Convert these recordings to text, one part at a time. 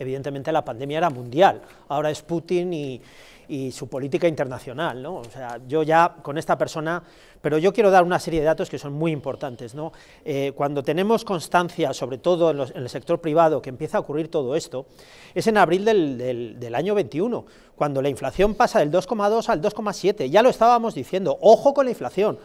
evidentemente la pandemia era mundial, ahora es Putin y, su política internacional, ¿no? O sea, yo ya con esta persona, pero yo quiero dar una serie de datos que son muy importantes, ¿no? Eh, cuando tenemos constancia, sobre todo en, el sector privado, que empieza a ocurrir todo esto, es en abril del, del año 21, cuando la inflación pasa del 2,2 al 2,7, ya lo estábamos diciendo, ojo con la inflación,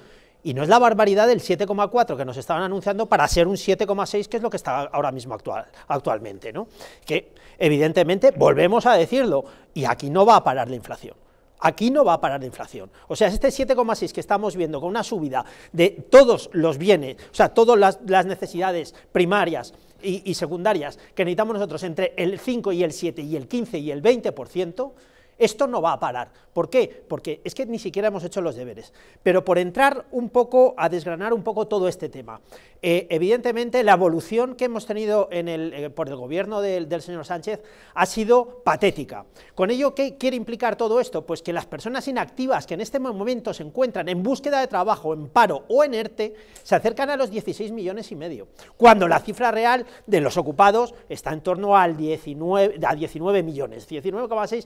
y no es la barbaridad del 7,4 que nos estaban anunciando para ser un 7,6, que es lo que está ahora mismo actual, actualmente. ¿no? Que evidentemente, volvemos a decirlo, y aquí no va a parar la inflación. Aquí no va a parar la inflación. O sea, este 7,6 que estamos viendo con una subida de todos los bienes, o sea, todas las, necesidades primarias, y, secundarias que necesitamos nosotros entre el 5 y el 7 y el 15 y el 20%, esto no va a parar. ¿Por qué? Porque es que ni siquiera hemos hecho los deberes. Pero por entrar un poco, a desgranar un poco todo este tema, eh, evidentemente la evolución que hemos tenido en el, eh, por el gobierno del, señor Sánchez ha sido patética. ¿Con ello qué quiere implicar todo esto? Pues que las personas inactivas que en este momento se encuentran en búsqueda de trabajo, en paro o en ERTE, se acercan a los 16 millones y medio, cuando la cifra real de los ocupados está en torno al 19, a 19 millones, 19,6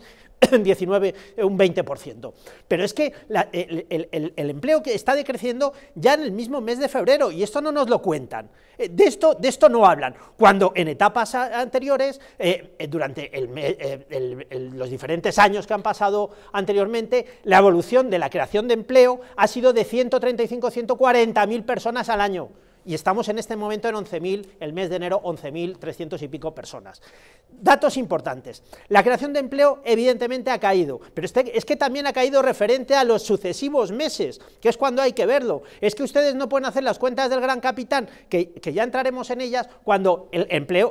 en 19 eh, un 20%. Pero es que el, empleo que está decreciendo ya en el mismo mes de febrero y esto no nos lo cuentan. Eh, de esto, de esto no hablan. Cuando en etapas anteriores, eh, durante los diferentes años que han pasado anteriormente, la evolución de la creación de empleo ha sido de 135 140 mil personas al año y estamos en este momento en 11.000, el mes de enero 11.300 y pico personas. Datos importantes. La creación de empleo evidentemente ha caído, pero este, es que también ha caído referente a los sucesivos meses, que es cuando hay que verlo. Es que ustedes no pueden hacer las cuentas del gran capitán, que ya entraremos en ellas, cuando el empleo